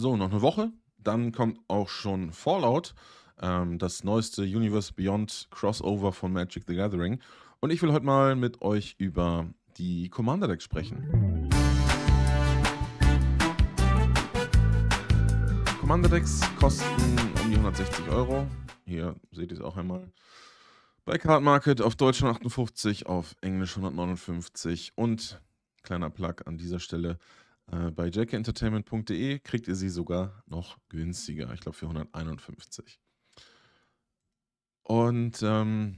So, noch eine Woche. Dann kommt auch schon Fallout, ähm, das neueste Universe Beyond Crossover von Magic the Gathering. Und ich will heute mal mit euch über die Commander Decks sprechen. Commander Decks kosten um die 160 Euro. Hier seht ihr es auch einmal. Bei Card Market auf Deutsch 158, auf Englisch 159 und kleiner Plug an dieser Stelle. Äh, bei jackentertainment.de kriegt ihr sie sogar noch günstiger. Ich glaube für 151. Und ähm,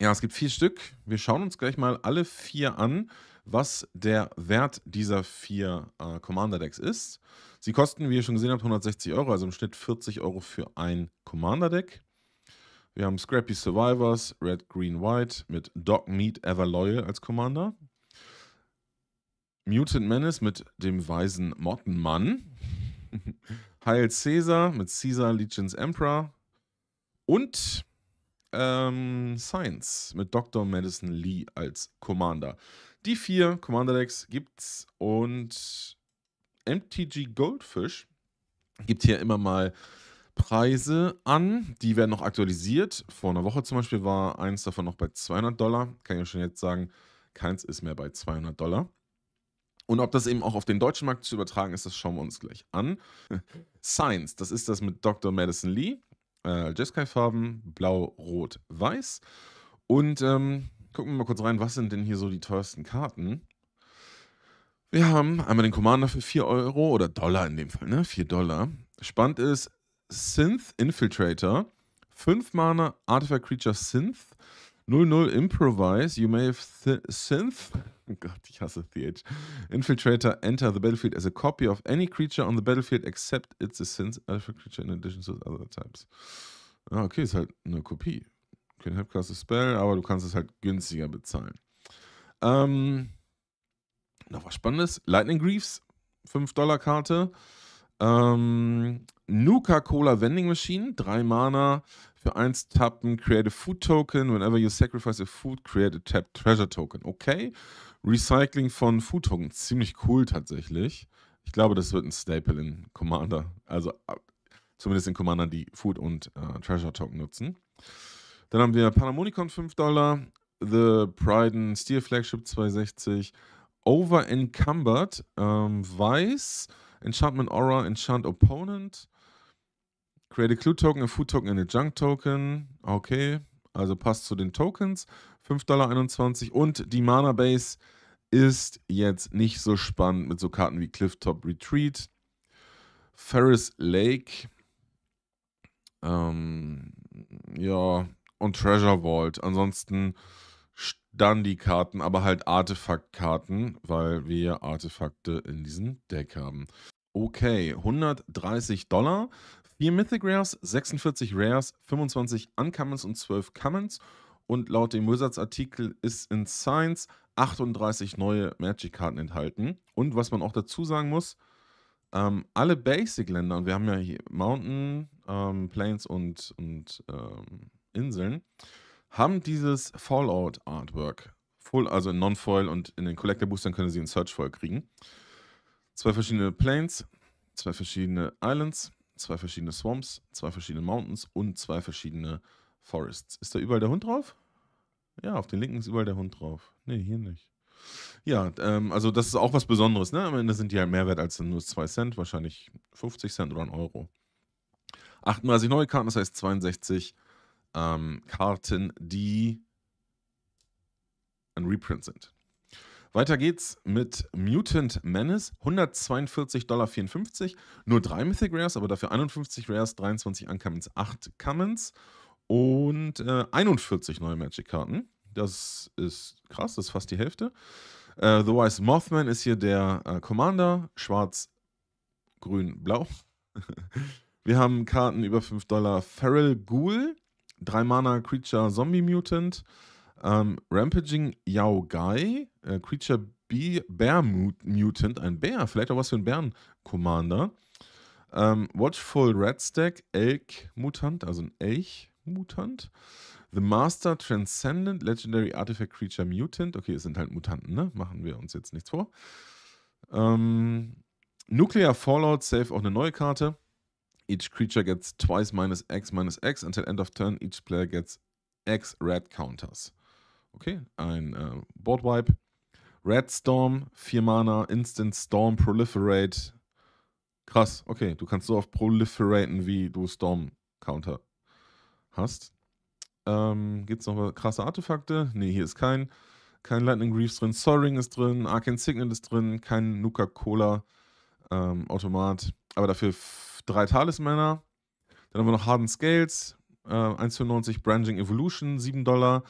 ja, es gibt vier Stück. Wir schauen uns gleich mal alle vier an, was der Wert dieser vier äh, Commander Decks ist. Sie kosten, wie ihr schon gesehen habt, 160 Euro, also im Schnitt 40 Euro für ein Commander Deck. Wir haben Scrappy Survivors, Red, Green, White mit Dog Meat Loyal als Commander. Mutant Menace mit dem weisen Mottenmann. Heil Caesar mit Caesar Legions Emperor. Und ähm, Science mit Dr. Madison Lee als Commander. Die vier Commander Decks gibt's und MTG Goldfish gibt hier immer mal Preise an. Die werden noch aktualisiert. Vor einer Woche zum Beispiel war eins davon noch bei 200 Dollar. Kann ich schon jetzt sagen, keins ist mehr bei 200 Dollar. Und ob das eben auch auf den deutschen Markt zu übertragen ist, das schauen wir uns gleich an. Science, das ist das mit Dr. Madison Lee, äh, Jeskai-Farben, blau, rot, weiß. Und ähm, gucken wir mal kurz rein, was sind denn hier so die teuersten Karten? Wir haben einmal den Commander für 4 Euro oder Dollar in dem Fall, ne? 4 Dollar. Spannend ist Synth Infiltrator, 5 Mana Artifact Creature Synth, 00 Improvise, you may have Synth Oh Gott, ich hasse The TH. Infiltrator, enter the battlefield as a copy of any creature on the battlefield except its a essence alpha creature in addition to other types. Ah, okay, ist halt eine Kopie. Can help cast a spell, aber du kannst es halt günstiger bezahlen. Ähm, noch was Spannendes. Lightning Greaves, 5-Dollar-Karte. Ähm, Nuka Cola Vending Machine, 3 Mana für 1 Tappen, create a Food Token. Whenever you sacrifice a food, create a Tap Treasure Token. Okay, Recycling von Food-Token. Ziemlich cool tatsächlich. Ich glaube, das wird ein Staple in Commander. Also äh, zumindest in Commander, die Food- und äh, Treasure-Token nutzen. Dann haben wir Panamonicon 5 Dollar, The Priden Steel Flagship 260, Over Encumbered, ähm, Weiß, Enchantment Aura, Enchant Opponent, Create a Clue Token, a Food Token, and a Junk Token. Okay, also passt zu den Tokens. 5,21 Dollar. Und die Mana Base ist jetzt nicht so spannend mit so Karten wie Clifftop Retreat, Ferris Lake, ähm, ja, und Treasure Vault. Ansonsten dann die Karten, aber halt Artefaktkarten, weil wir Artefakte in diesem Deck haben. Okay, 130 Dollar, 4 Mythic Rares, 46 Rares, 25 Uncommons und 12 Commons und laut dem Wizards-Artikel ist in Science 38 neue Magic-Karten enthalten. Und was man auch dazu sagen muss, ähm, alle Basic-Länder, und wir haben ja hier Mountain, ähm, Plains und, und ähm, Inseln, haben dieses Fallout-Artwork. Full, also in Non-Foil und in den Collector-Boostern können sie in Search-Foil kriegen. Zwei verschiedene Plains, zwei verschiedene Islands, zwei verschiedene Swamps, zwei verschiedene Mountains und zwei verschiedene Forests. Ist da überall der Hund drauf? Ja, auf den linken ist überall der Hund drauf. Ne, hier nicht. Ja, ähm, also das ist auch was Besonderes. Ne? Am Ende sind die halt mehr wert als nur 2 Cent, wahrscheinlich 50 Cent oder ein Euro. 38 neue Karten, das heißt 62 ähm, Karten, die ein Reprint sind. Weiter geht's mit Mutant Menace, 142,54 Dollar. Nur 3 Mythic Rares, aber dafür 51 Rares, 23 Uncommons, 8 Commons und äh, 41 neue Magic-Karten. Das ist krass, das ist fast die Hälfte. Äh, The Wise Mothman ist hier der äh, Commander, schwarz, grün, blau. Wir haben Karten über 5 Dollar. Feral Ghoul, 3 Mana Creature Zombie Mutant, ähm, Rampaging Yao Gai, äh, Creature Bee, Bear Mutant, ein Bär, vielleicht auch was für ein Bären-Commander. Ähm, Watchful Red Stack, Elk Mutant, also ein Elch. Mutant. The Master Transcendent Legendary Artifact Creature Mutant. Okay, es sind halt Mutanten, ne? Machen wir uns jetzt nichts vor. Ähm, Nuclear Fallout, save auch eine neue Karte. Each creature gets twice minus X minus X until end of turn. Each player gets X Red Counters. Okay, ein äh, Wipe. Red Storm, 4 Mana, Instant Storm, Proliferate. Krass, okay, du kannst so oft proliferaten, wie du Storm Counter hast. Ähm, Gibt es noch krasse Artefakte? Ne, hier ist kein. Kein Lightning Greaves drin, Soaring ist drin, Arcane Signal ist drin, kein Nuka Cola ähm, Automat, aber dafür drei Talismaner. Dann haben wir noch Harden Scales, äh, 1,95 Branching Evolution, 7 Dollar.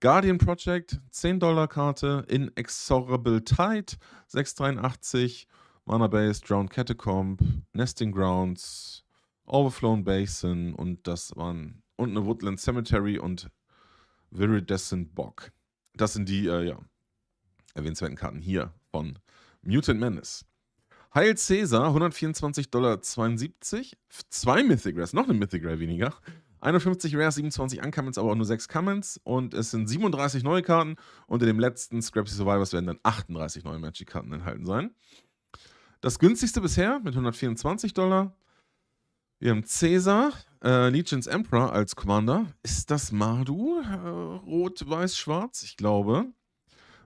Guardian Project, 10 Dollar Karte. Inexorable Tide, 6,83. Mana Base, Drowned Catacomb, Nesting Grounds, Overflown Basin und das waren und eine Woodland Cemetery und Viridescent Bog. Das sind die äh, ja, erwähnenswerten Karten hier von Mutant Menace. Heil Caesar, 124,72 Dollar. Zwei Mythic Rares, noch eine Mythic Rare weniger. 51 Rares, 27 Uncommons, aber auch nur 6 Commons. Und es sind 37 neue Karten. Und in dem letzten Scrapsy Survivors werden dann 38 neue Magic-Karten enthalten sein. Das günstigste bisher mit 124 Dollar. Wir haben Caesar, äh, Legion's Emperor als Commander. Ist das Mardu? Äh, Rot, Weiß, Schwarz? Ich glaube.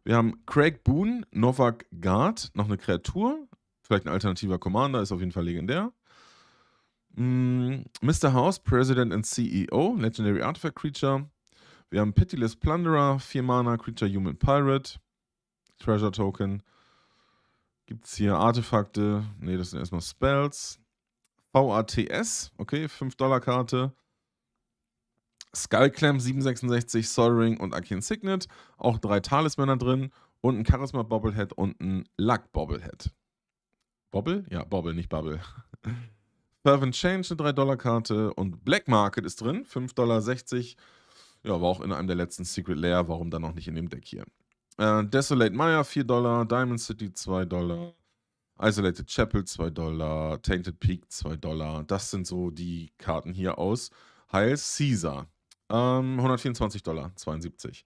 Wir haben Craig Boone, Novak Guard, noch eine Kreatur. Vielleicht ein alternativer Commander, ist auf jeden Fall legendär. Mm, Mr. House, President and CEO, Legendary Artifact Creature. Wir haben Pitiless Plunderer, 4 Mana, Creature Human Pirate, Treasure Token. Gibt es hier Artefakte? Ne, das sind erstmal Spells. VATS, okay, 5-Dollar-Karte. Skullclamp 766, Soldering und Akin Signet. Auch drei Talismaner drin und ein Charisma Bobblehead und ein Luck Bobblehead. Bobble? Ja, Bobble, nicht Bubble. Fervent Change, eine 3-Dollar-Karte und Black Market ist drin, 5,60 Dollar. Ja, war auch in einem der letzten Secret Layer, warum dann noch nicht in dem Deck hier. Äh, Desolate Maya 4 Dollar, Diamond City 2 Dollar, Isolated Chapel 2 Dollar, Tainted Peak 2 Dollar. Das sind so die Karten hier aus Heil Caesar. Ähm, 124 Dollar, 72.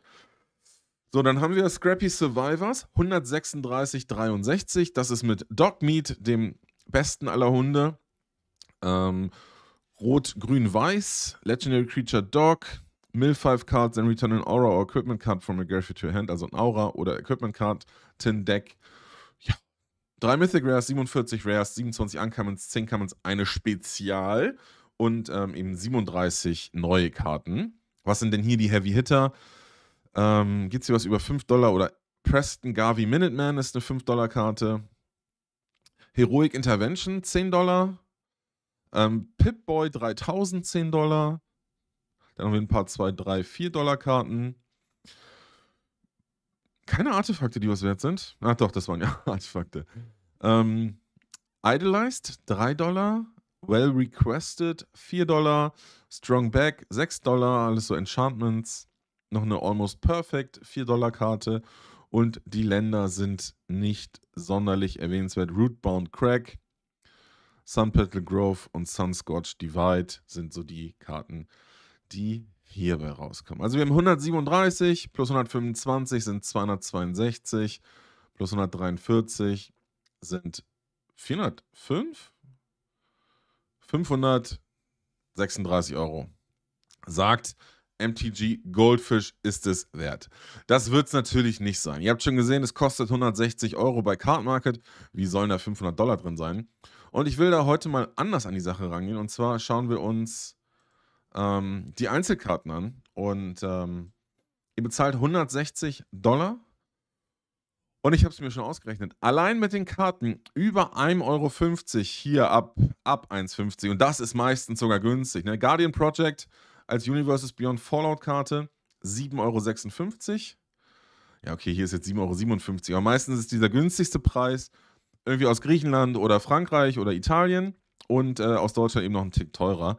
So, dann haben wir Scrappy Survivors, 136,63. Das ist mit Dogmeat, dem besten aller Hunde. Ähm, Rot, Grün, Weiß, Legendary Creature Dog, Mill 5 Cards, then return an Aura or Equipment Card from a Gravity to your hand, also ein Aura oder Equipment Card, Tin Deck. 3 Mythic Rares, 47 Rares, 27 Uncommons, 10 Commons, eine Spezial und ähm, eben 37 neue Karten. Was sind denn hier die Heavy Hitter? Ähm, Geht es hier was über 5 Dollar oder Preston Garvey Minuteman ist eine 5 Dollar Karte. Heroic Intervention 10 Dollar. Ähm, Pip-Boy 3000 10 Dollar. Dann haben wir ein paar 2, 3, 4 Dollar Karten keine Artefakte, die was wert sind. Ach doch, das waren ja Artefakte. Ähm, Idolized 3 Dollar, Well Requested 4 Dollar, Strong Back 6 Dollar, alles so Enchantments. Noch eine Almost Perfect 4 Dollar Karte und die Länder sind nicht sonderlich erwähnenswert. Rootbound Crack, Sun Petal Grove und Sunscotch Divide sind so die Karten, die hierbei rauskommen. Also wir haben 137 plus 125 sind 262 plus 143 sind 405? 536 Euro. Sagt MTG Goldfish ist es wert. Das wird es natürlich nicht sein. Ihr habt schon gesehen, es kostet 160 Euro bei Card Market. Wie sollen da 500 Dollar drin sein? Und ich will da heute mal anders an die Sache rangehen. Und zwar schauen wir uns ähm, die Einzelkarten an und ähm, ihr bezahlt 160 Dollar. Und ich habe es mir schon ausgerechnet. Allein mit den Karten über 1,50 Euro hier ab, ab 1,50. Und das ist meistens sogar günstig. Ne? Guardian Project als Universes Beyond Fallout-Karte 7,56 Euro. Ja, okay, hier ist jetzt 7,57 Euro. Aber meistens ist dieser günstigste Preis irgendwie aus Griechenland oder Frankreich oder Italien und äh, aus Deutschland eben noch ein Tick teurer.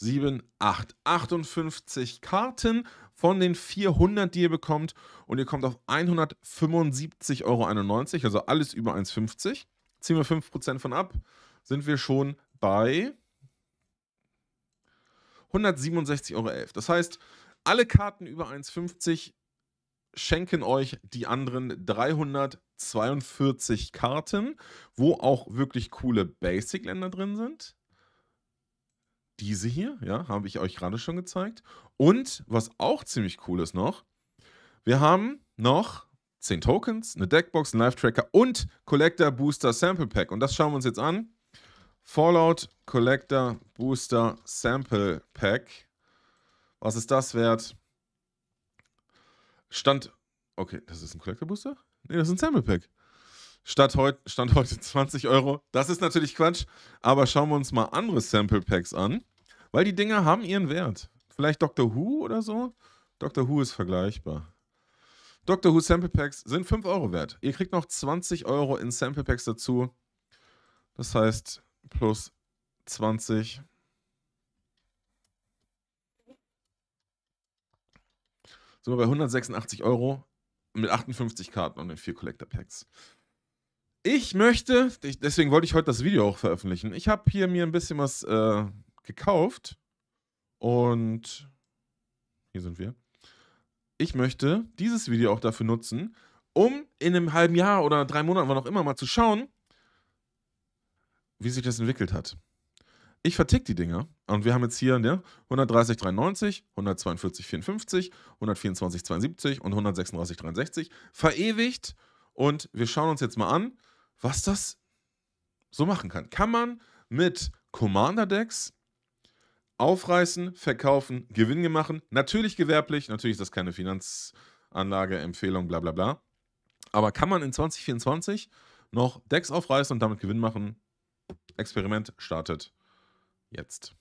7, 8. 58 Karten von den 400, die ihr bekommt. Und ihr kommt auf 175,91 Euro, also alles über 1,50. Ziehen wir 5% von ab, sind wir schon bei 167,11 Euro. Das heißt, alle Karten über 1,50 schenken euch die anderen 342 Karten, wo auch wirklich coole Basic-Länder drin sind diese hier, ja, habe ich euch gerade schon gezeigt. Und was auch ziemlich cool ist noch, wir haben noch 10 Tokens, eine Deckbox, einen Live-Tracker und Collector Booster Sample Pack. Und das schauen wir uns jetzt an. Fallout Collector Booster Sample Pack. Was ist das wert? Stand. Okay, das ist ein Collector Booster? Nee, das ist ein Sample Pack. Statt heut, Stand heute 20 Euro. Das ist natürlich Quatsch, aber schauen wir uns mal andere Sample Packs an. Weil die Dinger haben ihren Wert. Vielleicht Doctor Who oder so? Doctor Who ist vergleichbar. Doctor Who Sample Packs sind 5 Euro wert. Ihr kriegt noch 20 Euro in Sample Packs dazu. Das heißt, plus 20. Sind wir bei 186 Euro mit 58 Karten und den 4 Collector Packs. Ich möchte, deswegen wollte ich heute das Video auch veröffentlichen. Ich habe hier mir ein bisschen was äh, gekauft. Und hier sind wir. Ich möchte dieses Video auch dafür nutzen, um in einem halben Jahr oder drei Monaten, wann auch immer, mal zu schauen, wie sich das entwickelt hat. Ich vertick die Dinger und wir haben jetzt hier ne, 130, 93, 142, 54, 124, 72 und 136, 63 verewigt und wir schauen uns jetzt mal an, was das so machen kann. Kann man mit Commander Decks Aufreißen, verkaufen, Gewinn machen. Natürlich gewerblich, natürlich ist das keine Finanzanlageempfehlung, bla bla bla. Aber kann man in 2024 noch Decks aufreißen und damit Gewinn machen? Experiment startet jetzt.